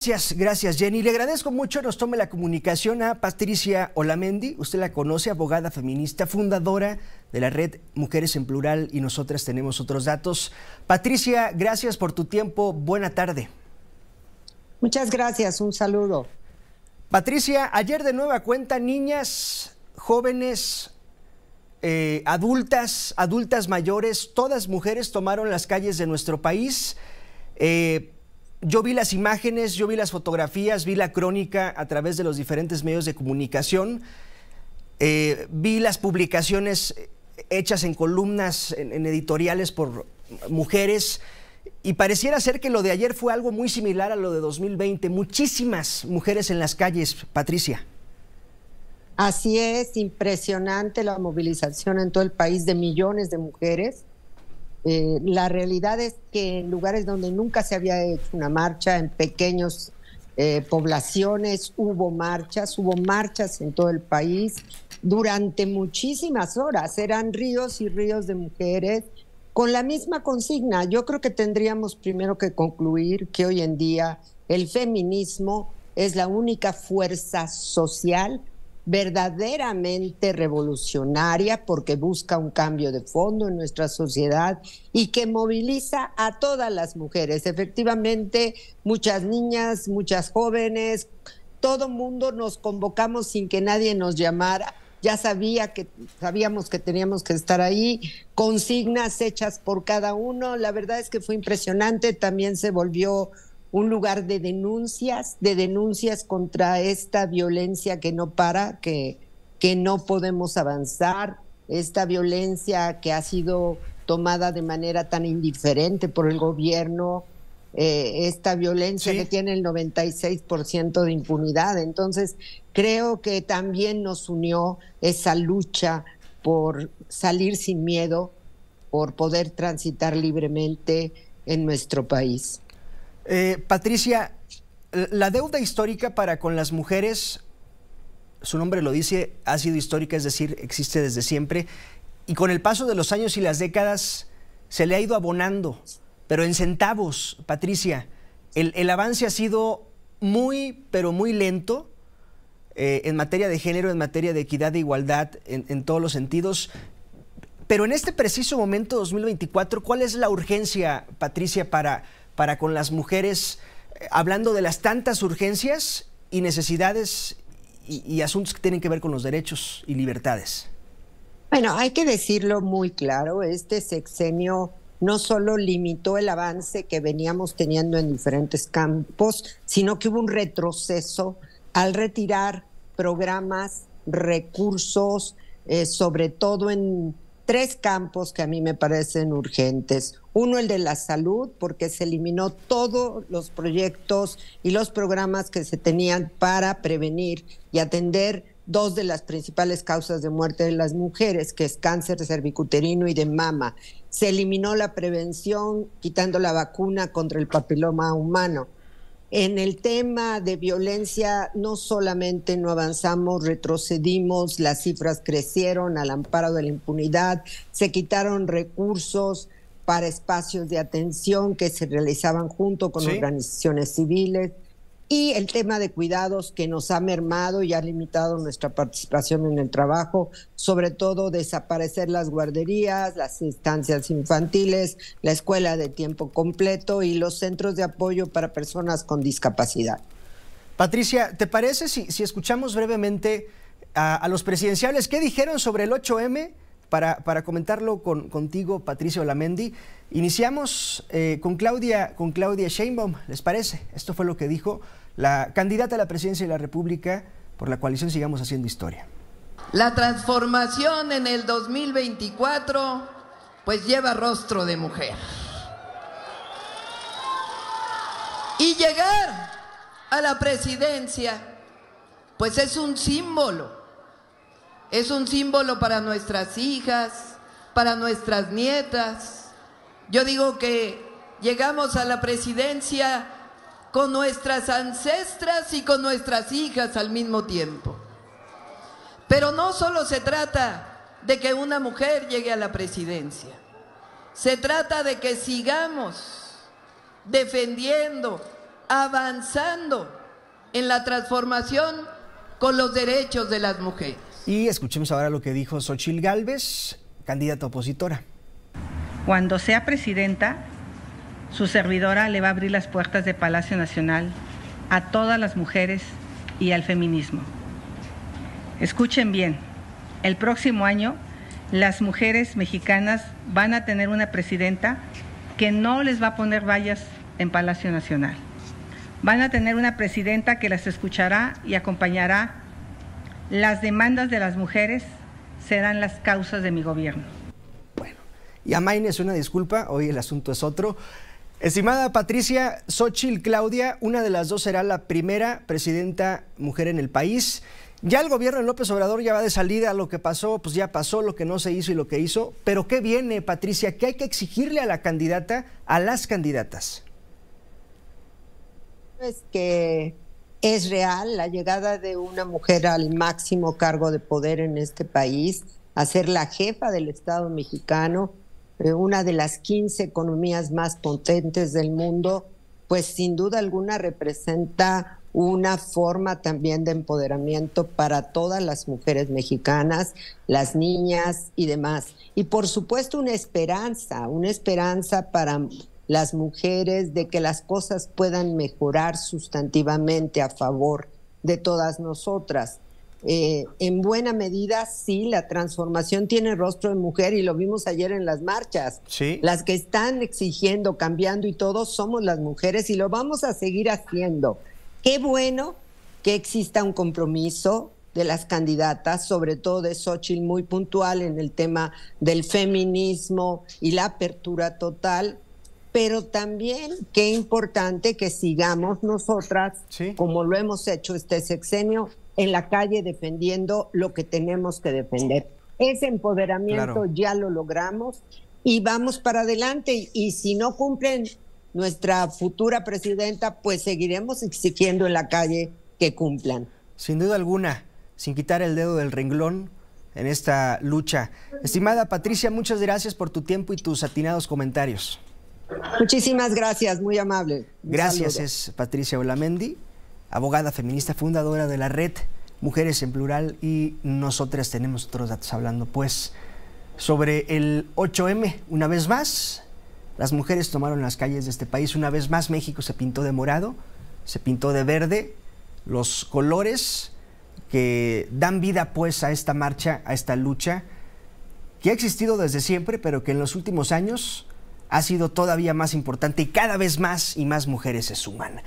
Gracias, gracias Jenny. Le agradezco mucho, nos tome la comunicación a Patricia Olamendi, usted la conoce, abogada feminista, fundadora de la red Mujeres en Plural y nosotras tenemos otros datos. Patricia, gracias por tu tiempo, buena tarde. Muchas gracias, un saludo. Patricia, ayer de nueva cuenta, niñas, jóvenes, eh, adultas, adultas mayores, todas mujeres tomaron las calles de nuestro país. Eh, yo vi las imágenes, yo vi las fotografías, vi la crónica a través de los diferentes medios de comunicación, eh, vi las publicaciones hechas en columnas, en, editoriales por mujeres, y pareciera ser que lo de ayer fue algo muy similar a lo de 2020. Muchísimas mujeres en las calles, Patricia. Así es, impresionante la movilización en todo el país de millones de mujeres eh, la realidad es que en lugares donde nunca se había hecho una marcha, en pequeñas eh, poblaciones hubo marchas, hubo marchas en todo el país durante muchísimas horas. Eran ríos y ríos de mujeres con la misma consigna. Yo creo que tendríamos primero que concluir que hoy en día el feminismo es la única fuerza social verdaderamente revolucionaria porque busca un cambio de fondo en nuestra sociedad y que moviliza a todas las mujeres. Efectivamente, muchas niñas, muchas jóvenes, todo mundo nos convocamos sin que nadie nos llamara. Ya sabía que sabíamos que teníamos que estar ahí, consignas hechas por cada uno. La verdad es que fue impresionante, también se volvió un lugar de denuncias, de denuncias contra esta violencia que no para, que, que no podemos avanzar, esta violencia que ha sido tomada de manera tan indiferente por el gobierno, eh, esta violencia que tiene el 96% de impunidad. Entonces, creo que también nos unió esa lucha por salir sin miedo, por poder transitar libremente en nuestro país. Eh, Patricia, la deuda histórica para con las mujeres, su nombre lo dice, ha sido histórica, es decir, existe desde siempre, y con el paso de los años y las décadas se le ha ido abonando, pero en centavos, Patricia, el, avance ha sido muy, pero muy lento. Eh, en materia de género, en materia de equidad e igualdad, en, en todos los sentidos. Pero en este preciso momento, 2024, ¿cuál es la urgencia, Patricia, para para con las mujeres, eh, hablando de las tantas urgencias y necesidades y, asuntos que tienen que ver con los derechos y libertades? Bueno, hay que decirlo muy claro, este sexenio no solo limitó el avance que veníamos teniendo en diferentes campos, sino que hubo un retroceso al retirar programas, recursos, eh, sobre todo en tres campos que a mí me parecen urgentes. Uno, el de la salud, porque se eliminó todos los proyectos y los programas que se tenían para prevenir y atender dos de las principales causas de muerte de las mujeres, que es cáncer cervicuterino y de mama. Se eliminó la prevención quitando la vacuna contra el papiloma humano en el tema de violencia no solamente no avanzamos, retrocedimos, las cifras crecieron al amparo de la impunidad, se quitaron recursos para espacios de atención que se realizaban junto con organizaciones civiles y el tema de cuidados que nos ha mermado y ha limitado nuestra participación en el trabajo, sobre todo desaparecer las guarderías, las instancias infantiles, la escuela de tiempo completo y los centros de apoyo para personas con discapacidad. Patricia, ¿te parece si, escuchamos brevemente a, a los presidenciales qué dijeron sobre el 8M? para, comentarlo contigo, Patricio Lamendi. Iniciamos eh, con, Claudia, con Claudia Sheinbaum, ¿les parece? Esto fue lo que dijo la candidata a la presidencia de la República por la coalición Sigamos Haciendo Historia. La transformación en el 2024 pues lleva rostro de mujer. Y llegar a la presidencia pues es un símbolo es un símbolo para nuestras hijas, para nuestras nietas. Yo digo que llegamos a la presidencia con nuestras ancestras y con nuestras hijas al mismo tiempo. Pero no solo se trata de que una mujer llegue a la presidencia, se trata de que sigamos defendiendo, avanzando en la transformación con los derechos de las mujeres. Y escuchemos ahora lo que dijo Sochil Gálvez, candidata opositora. Cuando sea presidenta, su servidora le va a abrir las puertas de Palacio Nacional a todas las mujeres y al feminismo. Escuchen bien, el próximo año las mujeres mexicanas van a tener una presidenta que no les va a poner vallas en Palacio Nacional. Van a tener una presidenta que las escuchará y acompañará las demandas de las mujeres serán las causas de mi gobierno. Bueno, y a Maine es una disculpa, hoy el asunto es otro. Estimada Patricia, Xochil Claudia, una de las dos será la primera presidenta mujer en el país. Ya el gobierno de López Obrador ya va de salida, a lo que pasó, pues ya pasó, lo que no se hizo y lo que hizo. Pero ¿qué viene, Patricia? ¿Qué hay que exigirle a la candidata, a las candidatas? Es que es real la llegada de una mujer al máximo cargo de poder en este país, a ser la jefa del Estado mexicano, eh, una de las 15 economías más potentes del mundo, pues sin duda alguna representa una forma también de empoderamiento para todas las mujeres mexicanas, las niñas y demás. Y por supuesto una esperanza, una esperanza para las mujeres, de que las cosas puedan mejorar sustantivamente a favor de todas nosotras. Eh, en buena medida, sí, la transformación tiene rostro de mujer y lo vimos ayer en las marchas. Las que están exigiendo, cambiando y todo, somos las mujeres y lo vamos a seguir haciendo. Qué bueno que exista un compromiso de las candidatas, sobre todo de Xochitl, muy puntual en el tema del feminismo y la apertura total pero también qué importante que sigamos nosotras, como lo hemos hecho este sexenio, en la calle defendiendo lo que tenemos que defender. Ese empoderamiento ya lo logramos y vamos para adelante. Y si no cumplen nuestra futura presidenta, pues seguiremos exigiendo en la calle que cumplan. Sin duda alguna, sin quitar el dedo del renglón, en esta lucha. Estimada Patricia, muchas gracias por tu tiempo y tus atinados comentarios. Muchísimas gracias, muy amable. gracias, es Patricia Olamendi, abogada feminista, fundadora de la red Mujeres en Plural y nosotras tenemos otros datos hablando pues sobre el 8M. Una vez más, las mujeres tomaron las calles de este país, una vez más México se pintó de morado, se pintó de verde, los colores que dan vida pues a esta marcha, a esta lucha que ha existido desde siempre, pero que en los últimos años ha sido todavía más importante y cada vez más y más mujeres se suman.